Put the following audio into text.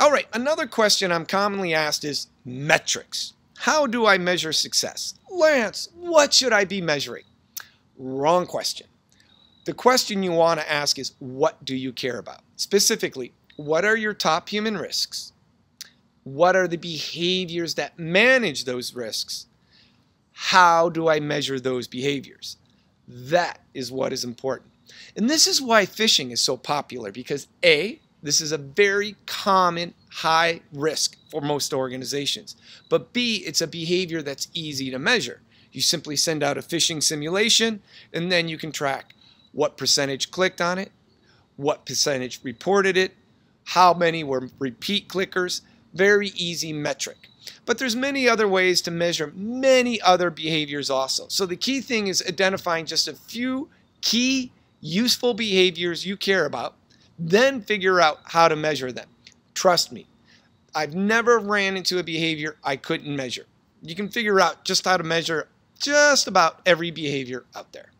All right, another question I'm commonly asked is metrics. How do I measure success? Lance, what should I be measuring? Wrong question. The question you want to ask is what do you care about? Specifically, what are your top human risks? What are the behaviors that manage those risks? How do I measure those behaviors? That is what is important. And this is why phishing is so popular because A, this is a very common high risk for most organizations. But B, it's a behavior that's easy to measure. You simply send out a phishing simulation and then you can track what percentage clicked on it, what percentage reported it, how many were repeat clickers, very easy metric. But there's many other ways to measure many other behaviors also. So the key thing is identifying just a few key useful behaviors you care about then figure out how to measure them. Trust me, I've never ran into a behavior I couldn't measure. You can figure out just how to measure just about every behavior out there.